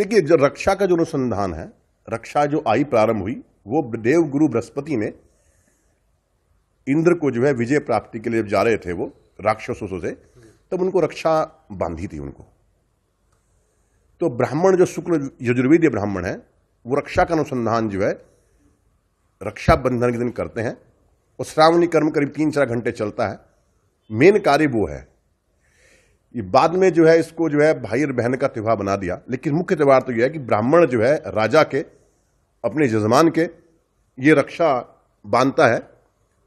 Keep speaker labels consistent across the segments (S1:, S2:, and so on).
S1: देखिए जो रक्षा का जो अनुसंधान है रक्षा जो आई प्रारंभ हुई वो देव गुरु बृहस्पति ने इंद्र को जो है विजय प्राप्ति के लिए जा रहे थे वो राक्षसों से तब उनको रक्षा बांधी थी उनको तो ब्राह्मण जो शुक्ल यजुर्वेदीय ब्राह्मण है वो रक्षा का अनुसंधान जो है रक्षाबंधन के दिन करते हैं और श्रावणी कर्म करीब तीन चार घंटे चलता है मेन कार्य वो है ये बाद में जो है इसको जो है भाई और बहन का त्यौहार बना दिया लेकिन मुख्य त्यौहार तो यह है कि ब्राह्मण जो है राजा के अपने जजमान के ये रक्षा बांधता है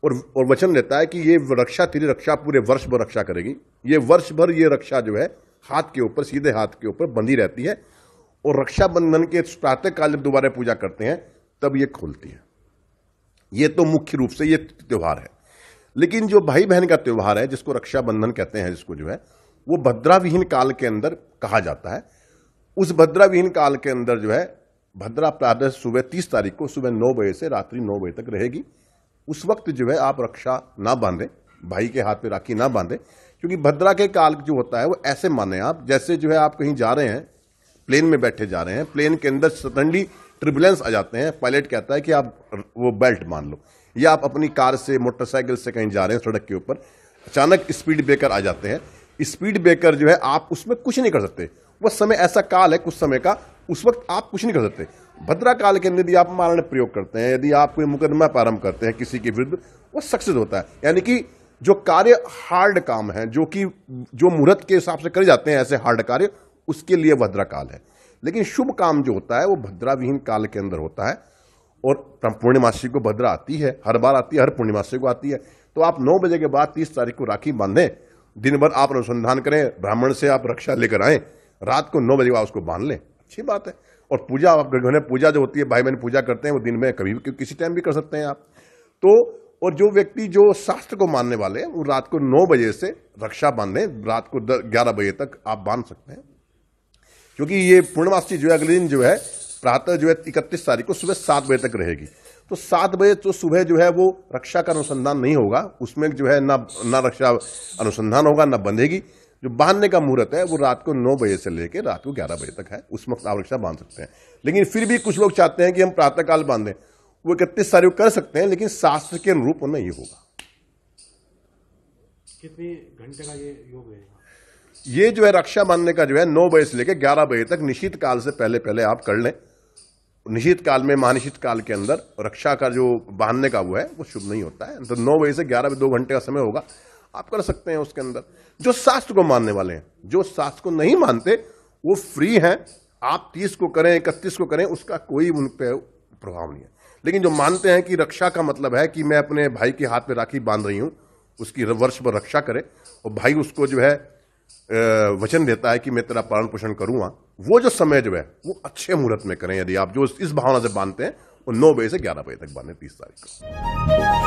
S1: और और वचन देता है कि ये रक्षा तेरी रक्षा पूरे वर्ष भर रक्षा करेगी ये वर्ष भर ये रक्षा जो है हाथ के ऊपर सीधे हाथ के ऊपर बंधी रहती है और रक्षाबंधन के प्रातः काल जब दोबारा पूजा करते हैं तब ये खोलती है ये तो मुख्य रूप से ये त्यौहार है लेकिन जो भाई बहन का त्यौहार है जिसको रक्षाबंधन कहते हैं जिसको जो है वो भद्राविहीन काल के अंदर कहा जाता है उस भद्राविहीन काल के अंदर जो है भद्रा प्रातः सुबह तीस तारीख को सुबह नौ बजे से रात्रि नौ बजे तक रहेगी उस वक्त जो है आप रक्षा ना बांधें भाई के हाथ पे राखी ना बांधें क्योंकि भद्रा के काल जो होता है वो ऐसे माने आप जैसे जो है आप कहीं जा रहे हैं प्लेन में बैठे जा रहे हैं प्लेन के अंदर सतंडी ट्रिबुलेंस आ जाते हैं पायलट कहता है कि आप वो बेल्ट मान लो या आप अपनी कार से मोटरसाइकिल से कहीं जा रहे हैं सड़क के ऊपर अचानक स्पीड ब्रेकर आ जाते हैं स्पीड ब्रेकर जो है आप उसमें कुछ नहीं कर सकते वह समय ऐसा काल है कुछ समय का उस वक्त आप कुछ नहीं कर सकते भद्रा काल के अंदर यदि आप मारण प्रयोग करते हैं यदि आप कोई मुकदमा प्रारंभ करते हैं किसी के विरुद्ध वो सक्सेस होता है यानी कि जो कार्य हार्ड काम है जो कि जो मुहूर्त के हिसाब से करे जाते हैं ऐसे हार्ड कार्य उसके लिए भद्रा काल है लेकिन शुभ काम जो होता है वो भद्रा विहीन काल के अंदर होता है और पूर्णिमासी को भद्रा आती है हर बार आती है हर पूर्णिमासी को आती है तो आप नौ बजे के बाद तीस तारीख को राखी बांधें दिन भर आप अनुसंधान करें ब्राह्मण से आप रक्षा लेकर आए रात को नौ बजे आप उसको बांध लें अच्छी बात है और पूजा आप घर पूजा जो होती है भाई बहन पूजा करते हैं वो दिन में कभी भी किसी टाइम भी कर सकते हैं आप तो और जो व्यक्ति जो शास्त्र को मानने वाले हैं वो रात को नौ बजे से रक्षा बांधें रात को ग्यारह बजे तक आप बांध सकते हैं क्योंकि ये पूर्णमासी जो है अगले दिन जो है प्रातः जो है इकतीस तारीख को सुबह सात बजे तक रहेगी तो सात बजे तो सुबह जो है वो रक्षा का अनुसंधान नहीं होगा उसमें जो है ना ना रक्षा अनुसंधान होगा ना बंधेगी जो बांधने का मुहूर्त है वो रात को नौ बजे से लेकर रात को ग्यारह बजे तक है उस वक्त आप रक्षा बांध सकते हैं लेकिन फिर भी कुछ लोग चाहते हैं कि हम प्रातःकाल बांधें वो इकतीस तारीख कर सकते हैं लेकिन शास्त्र के अनुरूप नहीं होगा कितने घंटे का ये योग रहेगा ये जो है रक्षा बांधने का जो है नौ बजे से लेकर ग्यारह बजे तक निश्चित काल से पहले पहले आप कर लें निश्चित काल में महानिश्चित काल के अंदर रक्षा का जो बांधने का वो है वो शुभ नहीं होता है तो नौ बजे से ग्यारह बजे दो घंटे का समय होगा आप कर सकते हैं उसके अंदर जो शास्त्र को मानने वाले हैं जो शास्त्र को नहीं मानते वो फ्री हैं आप तीस को करें इकतीस को करें उसका कोई उन पर प्रभाव नहीं है लेकिन जो मानते हैं कि रक्षा का मतलब है कि मैं अपने भाई के हाथ में राखी बांध रही हूँ उसकी वर्ष पर रक्षा करे और भाई उसको जो है वचन देता है कि मैं तेरा पालन पोषण करूंगा वो जो समय जो है वो अच्छे मुहूर्त में करें यदि आप जो इस भावना से बांधते हैं वो नौ बजे से ग्यारह बजे तक बांधे तीस तारीख को